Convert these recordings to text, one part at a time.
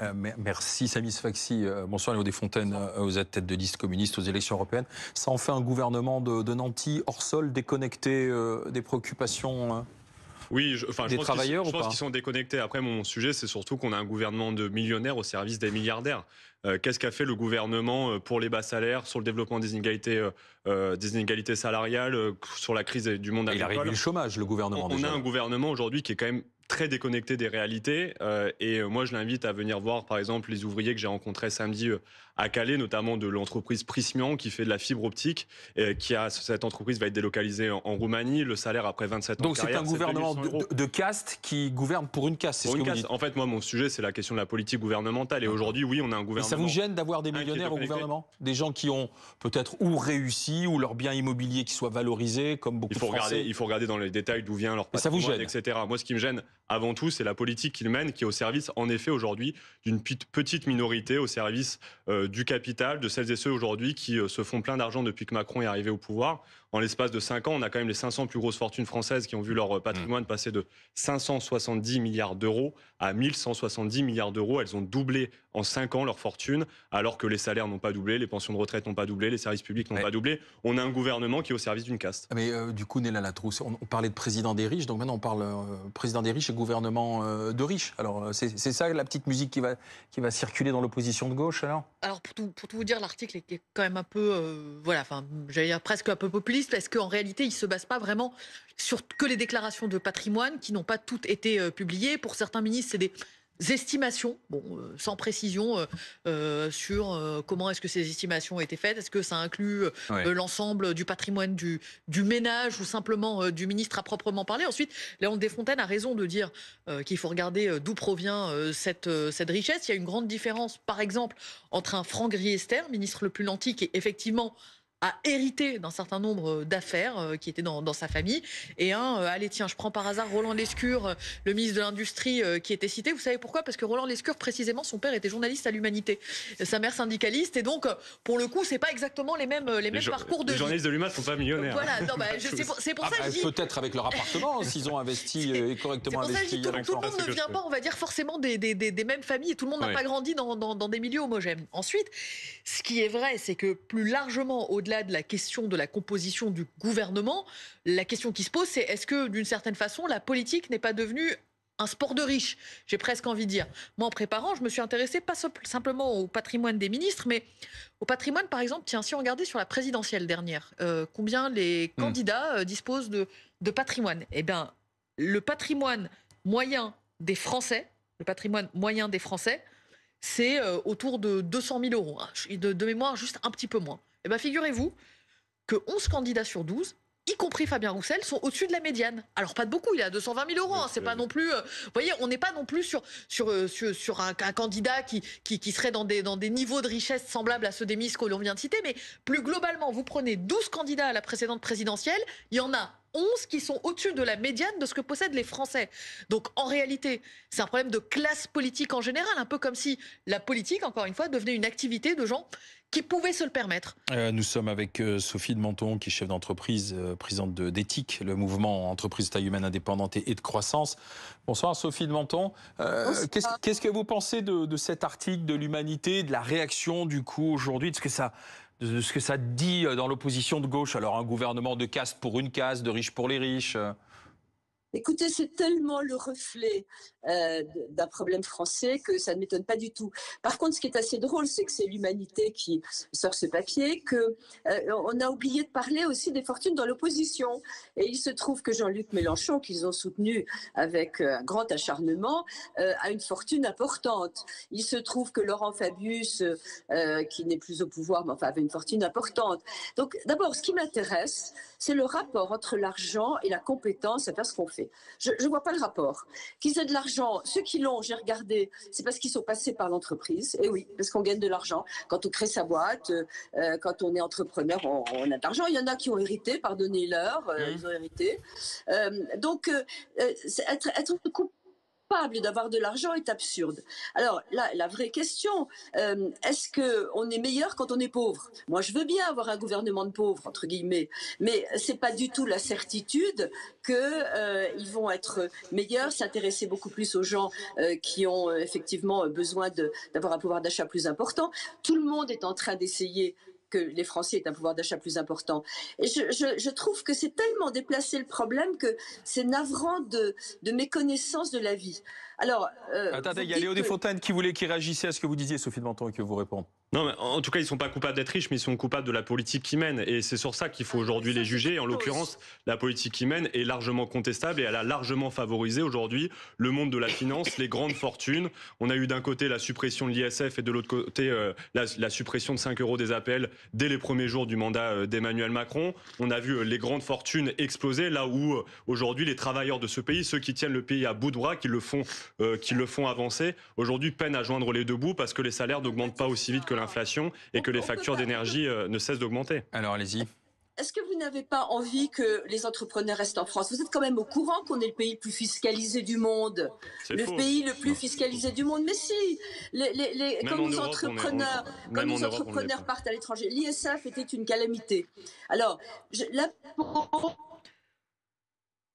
Euh, merci Samis Faxi. Euh, bonsoir Léo Desfontaines. vous euh, êtes tête de liste communiste aux élections européennes. Ça en fait un gouvernement de, de nantis, hors sol, déconnecté des préoccupations hein, oui, des je pense travailleurs je pense qu'ils sont déconnectés. Après, mon sujet, c'est surtout qu'on a un gouvernement de millionnaires au service des milliardaires. qu'est-ce qu'a fait le gouvernement pour les bas salaires, sur le développement des inégalités, salariales, sur la crise du monde agricole Il a le chômage, le gouvernement. on a un gouvernement aujourd'hui qui est quand même très déconnecté des réalités. Euh, et euh, moi, je l'invite à venir voir, par exemple, les ouvriers que j'ai rencontrés samedi euh, à Calais, notamment de l'entreprise Prismian qui fait de la fibre optique. qui a, cette entreprise va être délocalisée en, Roumanie. Le salaire après 27 ans. Donc c'est un gouvernement de, caste qui gouverne pour une caste. ce En fait, moi, mon sujet, c'est la question de la politique gouvernementale. Et aujourd'hui, oui, on a un gouvernement. ça vous gêne d'avoir des millionnaires au gouvernement Des gens qui ont peut-être ou réussi ou leurs biens immobiliers qui soient valorisés, comme beaucoup il faut de Regarder, il faut regarder dans les détails d'où vient leur patrimoine, ça vous etc. Moi, ce qui me gêne, avant tout, c'est la politique qu'il mène qui est au service, en effet, aujourd'hui, d'une petite minorité, au service euh, du capital, de celles et ceux aujourd'hui qui euh, se font plein d'argent depuis que Macron est arrivé au pouvoir en l'espace de 5 ans, on a quand même les 500 plus grosses fortunes françaises qui ont vu leur euh, patrimoine mmh. passer de 570 milliards d'euros à 1170 milliards d'euros. Elles ont doublé en 5 ans leur fortune, alors que les salaires n'ont pas doublé, les pensions de retraite n'ont pas doublé, les services publics n'ont pas doublé. On a un gouvernement qui est au service d'une caste. Ah, mais euh, du coup, Néla Latrousse, on, on, parlait de président des riches, donc maintenant on parle euh, président des riches et gouvernement de riches. Alors c'est ça la petite musique qui va, qui va circuler dans l'opposition de gauche alors Alors pour tout, pour vous dire, l'article est quand même un peu, voilà, enfin, j'allais dire presque un peu populiste est parce qu'en réalité, il ne se base pas vraiment sur que les déclarations de patrimoine qui n'ont pas toutes été euh, publiées. Pour certains ministres, c'est des estimations, bon, euh, sans précision euh, sur comment est-ce que ces estimations ont été faites. Est-ce que ça inclut l'ensemble du patrimoine du, ménage ou simplement du ministre à proprement parler Ensuite, Léon Desfontaines a raison de dire qu'il faut regarder d'où provient cette, richesse. Il y a une grande différence, par exemple, entre un Franck Riester, ministre le plus lentique, et effectivement a hérité d'un certain nombre euh, d'affaires euh, qui étaient dans, sa famille. Et un, euh, allez tiens, je prends par hasard Roland Lescure, le ministre de l'Industrie qui était cité. Vous savez pourquoi Parce que Roland Lescure, précisément, son père était journaliste à l'Humanité, sa mère syndicaliste. Et donc, pour le coup, c'est pas exactement les mêmes, les, parcours de Les journalistes de ne sont pas millionnaires. Voilà, bah, hein, c'est pour, ça que Peut-être avec leur appartement, s'ils ont investi correctement investi. tout, le monde ne vient pas, on va dire, forcément des, des, des, mêmes familles. Et tout le monde n'a pas grandi dans, dans, dans des milieux homogènes. Ensuite, ce qui est vrai, c'est que plus largement, au-delà de la question de la composition du gouvernement, la question qui se pose, c'est est-ce que d'une certaine façon, la politique n'est pas devenue un sport de riche, j'ai presque envie de dire. Moi, en préparant, je me suis intéressée pas simplement au patrimoine des ministres, mais au patrimoine, par exemple, tiens, si on regardait sur la présidentielle dernière, euh, combien les hmm. candidats euh, disposent de, patrimoine Eh bien, le patrimoine moyen des Français, le patrimoine moyen des Français, c'est euh, autour de 200 000 euros. Ah, de mémoire, juste un petit peu moins. Eh bien, figurez-vous que 11 candidats sur 12 y compris Fabien Roussel, sont au-dessus de la médiane. Alors pas de beaucoup, il est à 220 000 euros. Hein, c'est pas non plus, euh, vous voyez, on n'est pas non plus sur sur euh, sur, un, candidat qui, qui, serait dans des dans des niveaux de richesse semblables à ceux des mises que l'on vient de citer. Mais plus globalement, vous prenez 12 candidats à la précédente présidentielle, il y en a 11 qui sont au-dessus de la médiane de ce que possèdent les Français. Donc en réalité, c'est un problème de classe politique en général, un peu comme si la politique, encore une fois, devenait une activité de gens qui pouvaient se le permettre. Euh, nous sommes avec euh, Sophie de Menton, qui est chef d'entreprise, euh, présidente d'éthique, le mouvement entreprise taille humaine indépendante et, de croissance. Bonsoir Sophie de Menton. Qu'est-ce que vous pensez de, de cet article, de l'humanité, de la réaction du coup aujourd'hui, de ce que ça de ce que ça dit euh, dans l'opposition de gauche. Alors un gouvernement de caste pour une caste, de riches pour les riches. Euh, Écoutez, c'est tellement le reflet euh, d'un problème français que ça ne m'étonne pas du tout. Par contre, ce qui est assez drôle, c'est que c'est l'humanité qui sort ce papier, que euh, on a oublié de parler aussi des fortunes dans l'opposition. Et il se trouve que Jean-Luc Mélenchon, qu'ils ont soutenu avec euh, un grand acharnement, a une fortune importante. Il se trouve que Laurent Fabius, qui n'est plus au pouvoir, enfin avait une fortune importante. Donc, d'abord, ce qui m'intéresse, c'est le rapport entre l'argent et la compétence à faire ce qu'on fait. Je ne vois pas le rapport. Qu'ils aient de l'argent, ceux qui l'ont, j'ai regardé, c'est parce qu'ils sont passés par l'entreprise. Et eh oui, parce qu'on gagne de l'argent. Quand on crée sa boîte, euh, quand on est entrepreneur, on, a de l'argent. Il y en a qui ont hérité, pardonnez-leur, euh, mmh. ils ont hérité. Euh, donc, être, être coupé d'avoir de l'argent est absurde. Alors la vraie question, euh, est-ce qu'on est meilleur quand on est pauvre Moi, je veux bien avoir un gouvernement de pauvres, entre guillemets, mais c'est pas du tout la certitude qu'ils euh, vont être meilleurs, s'intéresser beaucoup plus aux gens euh, qui ont effectivement besoin d'avoir un pouvoir d'achat plus important. Tout le monde est en train d'essayer que les Français aient un pouvoir d'achat plus important. Et je, trouve que c'est tellement déplacé le problème que c'est navrant de, de méconnaissance de la vie. Alors, euh, attendez, il y a Léo Desfontaines qui voulait qu'il réagissait à ce que vous disiez, Sophie de Menton, et que vous répond. Non, mais en tout cas, ils ne sont pas coupables d'être riches, mais ils sont coupables de la politique qu'ils mènent. Et c'est sur ça qu'il faut ah, aujourd'hui les juger. en l'occurrence, la politique qu'ils mènent est largement contestable et elle a largement favorisé aujourd'hui le monde de la finance, les grandes fortunes. On a eu d'un côté la suppression de l'ISF et de l'autre côté euh, la, suppression de 5 euros des appels dès les premiers jours du mandat euh, d'Emmanuel Macron. On a vu les grandes fortunes exploser là où aujourd'hui les travailleurs de ce pays, ceux qui tiennent le pays à bout de bras, qui le font euh, qui le font avancer, aujourd'hui peine à joindre les deux bouts parce que les salaires n'augmentent pas aussi vite que l'inflation et que les factures d'énergie euh, ne cessent d'augmenter. Alors allez-y. Est-ce que vous n'avez pas envie que les entrepreneurs restent en France Vous êtes quand même au courant qu'on est le pays le plus fiscalisé du monde. Le pays le plus fiscalisé du monde. Mais si, les, les, nos entrepreneurs, est, entrepreneurs partent à l'étranger, l'ISF était une calamité. Alors, je, la...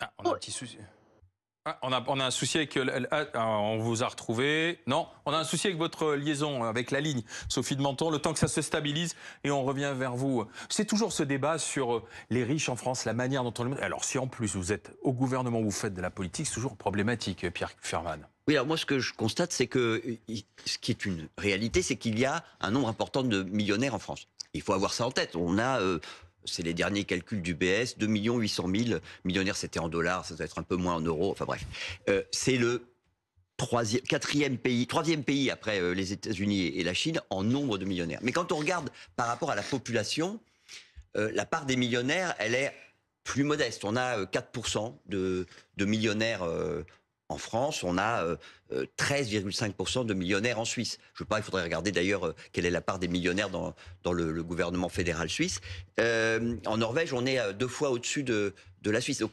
Ah, on a un petit souci. Ah, on, a, un souci avec. Euh, ah, ah, on vous a retrouvé. Non, on a un souci avec votre liaison, euh, avec la ligne. Sophie de Menton, le temps que ça se stabilise et on revient vers vous. C'est toujours ce débat sur euh, les riches en France, la manière dont on le. Alors, si en plus vous êtes au gouvernement, vous faites de la politique, c'est toujours problématique, Pierre Ferman. Oui, alors moi, ce que je constate, c'est que ce qui est une réalité, c'est qu'il y a un nombre important de millionnaires en France. Il faut avoir ça en tête. On a c'est les derniers calculs du BS, 2 800 000 millionnaires, c'était en dollars, ça doit être un peu moins en euros, enfin bref. Euh, c'est le troisième, quatrième pays, troisième pays après euh, les États-Unis et la Chine en nombre de millionnaires. Mais quand on regarde par rapport à la population, euh, la part des millionnaires, elle est plus modeste. On a 4% de, de millionnaires en France, on a 13,5% euh, euh, de millionnaires en Suisse. Je ne sais pas, il faudrait regarder d'ailleurs euh, quelle est la part des millionnaires dans, le, gouvernement fédéral suisse. en Norvège, on est deux fois au-dessus de, la Suisse. Donc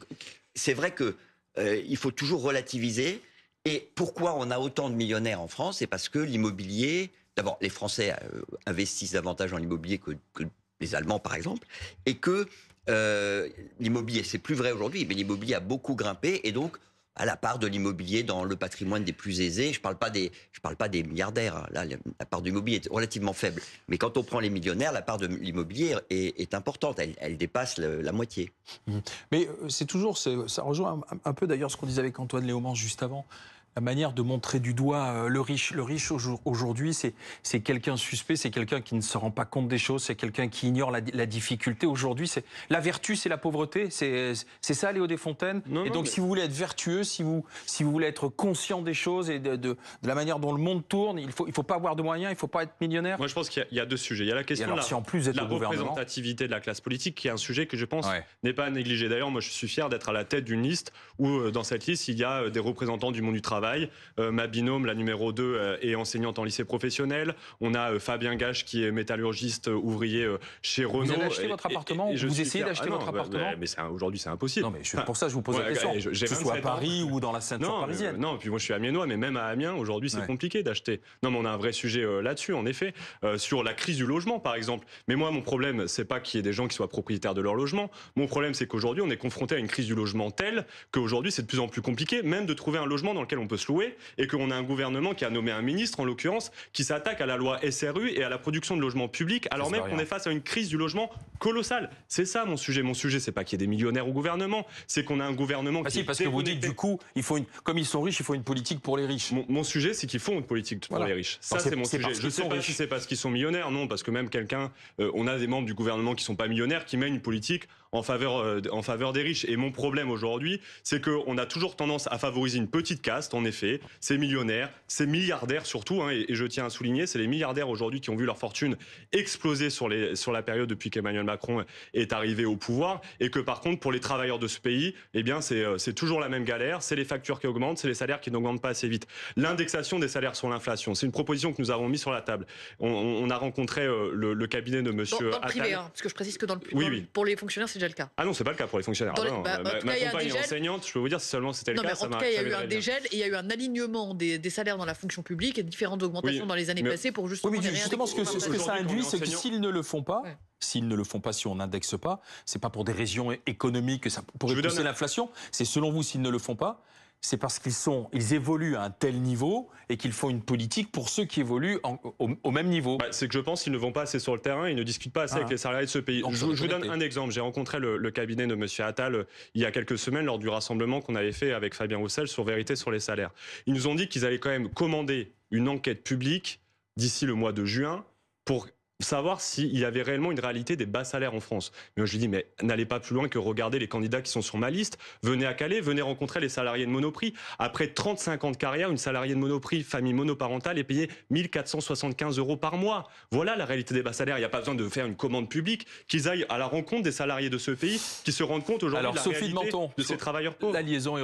c'est vrai qu'il faut toujours relativiser. Et pourquoi on a autant de millionnaires en France C'est parce que l'immobilier, d'abord, les Français investissent davantage en l'immobilier que, les Allemands, par exemple, et que l'immobilier, c'est plus vrai aujourd'hui, mais l'immobilier a beaucoup grimpé, et donc à la part de l'immobilier dans le patrimoine des plus aisés. Je ne parle, pas des, je parle pas des milliardaires. Hein. Là, la part de l'immobilier est relativement faible. Mais quand on prend les millionnaires, la part de l'immobilier est, importante. Elle, dépasse la moitié. Mmh. Mais euh, c'est toujours, ça rejoint un, peu d'ailleurs ce qu'on disait avec Antoine Léomans juste avant la manière de montrer du doigt euh, le riche. Le riche aujourd'hui, c'est quelqu'un suspect, c'est quelqu'un qui ne se rend pas compte des choses, c'est quelqu'un qui ignore la, difficulté. Aujourd'hui, c'est la vertu, c'est la pauvreté, c'est ça, Léo Desfontaines. et donc, si vous voulez être vertueux, si vous, si vous voulez être conscient des choses et de, de, la manière dont le monde tourne, il ne faut, il faut pas avoir de moyens, il ne faut pas être millionnaire. Moi, je pense qu'il y, a deux sujets. Il y a la question de la, représentativité de la classe politique, qui est un sujet que je pense n'est pas négligé. D'ailleurs, moi, je suis fier d'être à la tête d'une liste où, euh, dans cette liste, il y a euh, des représentants du monde du travail euh, ma binôme, la numéro 2, euh, est enseignante en lycée professionnel. On a euh, Fabien Gache qui est métallurgiste ouvrier chez Renault. Vous avez acheté votre appartement et, Vous essayez d'acheter ah votre bah, appartement bah, aujourd'hui, c'est impossible. Non, mais pour ça, je vous pose la question. que ce soit à Paris ou dans la ceinture non, parisienne. non, puis moi, je suis amiénois, mais même à Amiens, aujourd'hui, c'est compliqué d'acheter. Non, mais on a un vrai sujet là-dessus, en effet, sur la crise du logement, par exemple. Mais moi, mon problème, c'est pas qu'il y ait des gens qui soient propriétaires de leur logement. Mon problème, c'est qu'aujourd'hui, on est confronté à une crise du logement telle qu'aujourd'hui, c'est de plus en plus compliqué, même de trouver un logement dans lequel on peut se louer, et qu'on a un gouvernement qui a nommé un ministre, en l'occurrence, qui s'attaque à la loi SRU et à la production de logements publics, alors même qu'on est face à une crise du logement colossale. C'est ça mon sujet. Mon sujet, c'est pas qu'il y ait des millionnaires au gouvernement, c'est qu'on a un gouvernement bah qui. parce que vous dites, du coup, il faut une... comme ils sont riches, il faut une politique pour les riches. Mon, sujet, c'est qu'ils font une politique pour les riches. Ça, c'est mon sujet. Je sais pas riches. si c'est parce qu'ils sont millionnaires, non, parce que même quelqu'un, euh, on a des membres du gouvernement qui sont pas millionnaires, qui mènent une politique en faveur, euh, en faveur des riches. Et mon problème aujourd'hui, c'est qu'on a toujours tendance à favoriser une petite caste effet, ces millionnaires, ces milliardaires surtout, hein, et, je tiens à souligner, c'est les milliardaires aujourd'hui qui ont vu leur fortune exploser sur, les, sur la période depuis qu'Emmanuel Macron est arrivé au pouvoir, et que par contre, pour les travailleurs de ce pays, eh bien, c'est euh, toujours la même galère, c'est les factures qui augmentent, c'est les salaires qui n'augmentent pas assez vite. L'indexation des salaires sur l'inflation, c'est une proposition que nous avons mise sur la table. On, a rencontré euh, le, cabinet de monsieur dans, privé, hein, parce que je précise que dans le oui, pour les fonctionnaires, c'est déjà le cas. Ah non, c'est pas le cas pour les fonctionnaires. Ah bah, euh, ma, ma enseignante, je peux vous dire, si seulement c'était le cas, ça il y a eu un dégel eu un alignement des, salaires dans la fonction publique et différentes augmentations dans les années passées pour justement. Oui, justement, ce que, ce que ça induit, c'est que s'ils ne le font pas, S'ils ne le font pas, si on n'indexe pas, c'est pas pour des raisons économiques que ça pourrait pousser l'inflation. C'est selon vous, s'ils ne le font pas, c'est parce qu'ils sont, ils évoluent à un tel niveau et qu'ils font une politique pour ceux qui évoluent au, même niveau. Bah, c'est que je pense qu'ils ne vont pas assez sur le terrain, ils ne discutent pas assez ah. avec les salariés de ce pays. je, vous donne un exemple. J'ai rencontré le, le, cabinet de M. Attal euh, il y a quelques semaines lors du rassemblement qu'on avait fait avec Fabien Roussel sur Vérité sur les salaires. Ils nous ont dit qu'ils allaient quand même commander une enquête publique d'ici le mois de juin pour savoir s'il y avait réellement une réalité des bas salaires en France. Mais je lui dis, mais n'allez pas plus loin que regarder les candidats qui sont sur ma liste. Venez à Calais, venez rencontrer les salariés de Monoprix. Après 35 ans de carrière, une salariée de Monoprix, famille monoparentale, est payée 1475 euros par mois. Voilà la réalité des bas salaires. Il n'y a pas besoin de faire une commande publique, qu'ils aillent à la rencontre des salariés de ce pays, qui se rendent compte aujourd'hui de la réalité de, ces travailleurs pauvres.